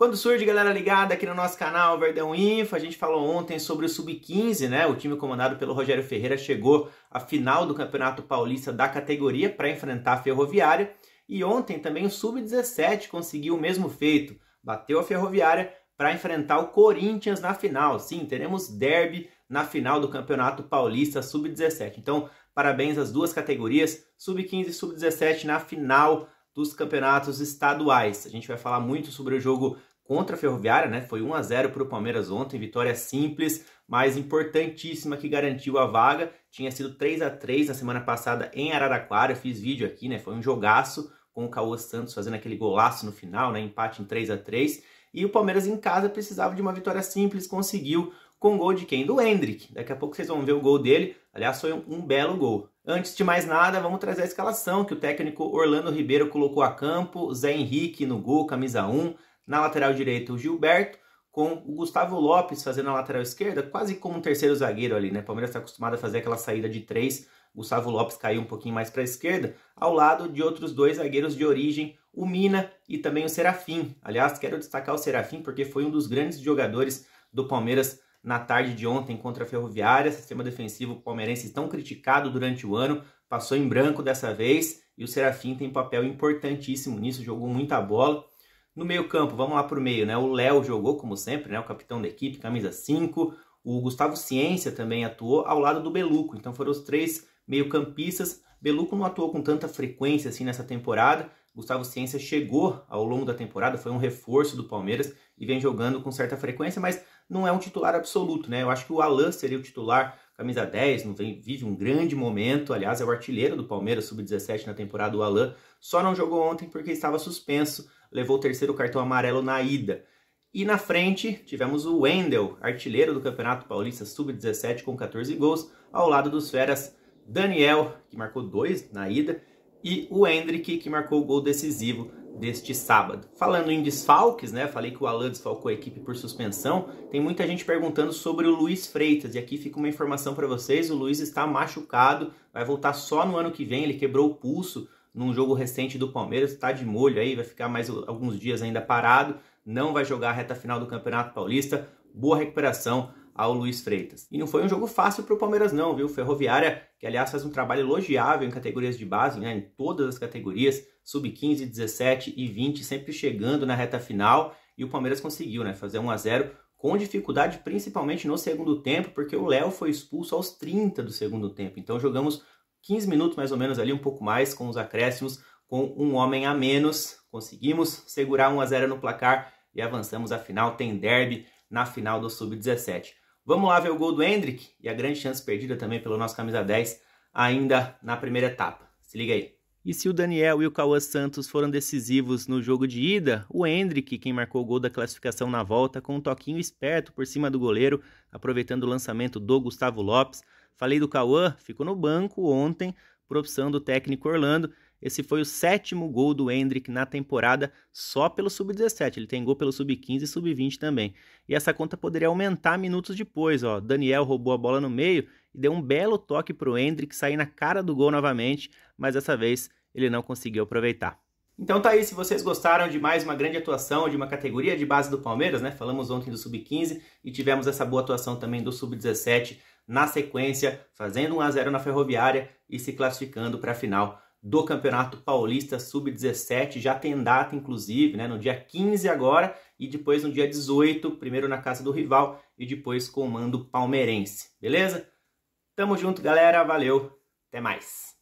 Quando surge, galera ligada aqui no nosso canal Verdão Info, a gente falou ontem sobre o Sub-15, né? O time comandado pelo Rogério Ferreira chegou à final do Campeonato Paulista da categoria para enfrentar a Ferroviária. E ontem também o Sub-17 conseguiu o mesmo feito, bateu a Ferroviária para enfrentar o Corinthians na final. Sim, teremos derby na final do Campeonato Paulista Sub-17. Então, parabéns às duas categorias, Sub-15 e Sub-17 na final dos campeonatos estaduais. A gente vai falar muito sobre o jogo contra a Ferroviária, né? Foi 1 a 0 para o Palmeiras ontem, vitória simples, mas importantíssima que garantiu a vaga. Tinha sido 3 a 3 na semana passada em Araraquara, Eu fiz vídeo aqui, né? Foi um jogaço com o Cauã Santos fazendo aquele golaço no final, né? Empate em 3 a 3 E o Palmeiras em casa precisava de uma vitória simples, conseguiu com gol de quem? Do Hendrick. Daqui a pouco vocês vão ver o gol dele. Aliás, foi um, um belo gol. Antes de mais nada, vamos trazer a escalação que o técnico Orlando Ribeiro colocou a campo. Zé Henrique no gol, camisa 1 na lateral direita o Gilberto, com o Gustavo Lopes fazendo a lateral esquerda, quase como um terceiro zagueiro ali, né? O Palmeiras está acostumado a fazer aquela saída de três, Gustavo Lopes caiu um pouquinho mais para a esquerda, ao lado de outros dois zagueiros de origem, o Mina e também o Serafim. Aliás, quero destacar o Serafim porque foi um dos grandes jogadores do Palmeiras na tarde de ontem contra a Ferroviária, sistema defensivo palmeirense tão criticado durante o ano, passou em branco dessa vez e o Serafim tem um papel importantíssimo nisso, jogou muita bola no meio-campo, vamos lá para o meio, né? O Léo jogou, como sempre, né? O capitão da equipe, camisa 5. O Gustavo Ciência também atuou ao lado do Beluco. Então foram os três meio-campistas. Beluco não atuou com tanta frequência assim nessa temporada. Gustavo Ciência chegou ao longo da temporada, foi um reforço do Palmeiras e vem jogando com certa frequência, mas não é um titular absoluto, né? Eu acho que o Alan seria o titular, camisa 10, não vem, vive um grande momento. Aliás, é o artilheiro do Palmeiras, sub-17 na temporada, o Alan. Só não jogou ontem porque estava suspenso levou o terceiro cartão amarelo na ida. E na frente tivemos o Wendel, artilheiro do Campeonato Paulista Sub-17 com 14 gols, ao lado dos feras Daniel, que marcou dois na ida, e o Hendrick, que marcou o gol decisivo deste sábado. Falando em desfalques, né? Falei que o Alan desfalcou a equipe por suspensão. Tem muita gente perguntando sobre o Luiz Freitas e aqui fica uma informação para vocês: o Luiz está machucado, vai voltar só no ano que vem. Ele quebrou o pulso num jogo recente do Palmeiras, está de molho aí, vai ficar mais alguns dias ainda parado, não vai jogar a reta final do Campeonato Paulista. Boa recuperação ao Luiz Freitas. E não foi um jogo fácil para o Palmeiras não, viu? Ferroviária, que aliás faz um trabalho elogiável em categorias de base, né? em todas as categorias, sub-15, 17 e 20, sempre chegando na reta final, e o Palmeiras conseguiu né? fazer 1 a 0 com dificuldade, principalmente no segundo tempo, porque o Léo foi expulso aos 30 do segundo tempo. Então jogamos 15 minutos mais ou menos ali, um pouco mais, com os acréscimos, com um homem a menos. Conseguimos segurar 1 a 0 no placar e avançamos à final. Tem derby na final do Sub-17. Vamos lá ver o gol do Hendrick e a grande chance perdida também pelo nosso camisa 10 ainda na primeira etapa. Se liga aí. E se o Daniel e o Cauã Santos foram decisivos no jogo de ida, o Hendrick, quem marcou o gol da classificação na volta, com um toquinho esperto por cima do goleiro, aproveitando o lançamento do Gustavo Lopes, Falei do Cauã, ficou no banco ontem, por opção do técnico Orlando. Esse foi o sétimo gol do Hendrick na temporada só pelo sub-17. Ele tem gol pelo sub-15 e sub-20 também. E essa conta poderia aumentar minutos depois. Ó. Daniel roubou a bola no meio e deu um belo toque para o Hendrick sair na cara do gol novamente, mas dessa vez ele não conseguiu aproveitar. Então tá aí, se vocês gostaram de mais uma grande atuação de uma categoria de base do Palmeiras, né? Falamos ontem do sub-15 e tivemos essa boa atuação também do sub-17 na sequência, fazendo 1 a 0 na Ferroviária e se classificando para a final do Campeonato Paulista Sub-17, já tem data inclusive, né, no dia 15 agora e depois no dia 18, primeiro na casa do rival e depois com o mando palmeirense, beleza? Tamo junto, galera, valeu, até mais.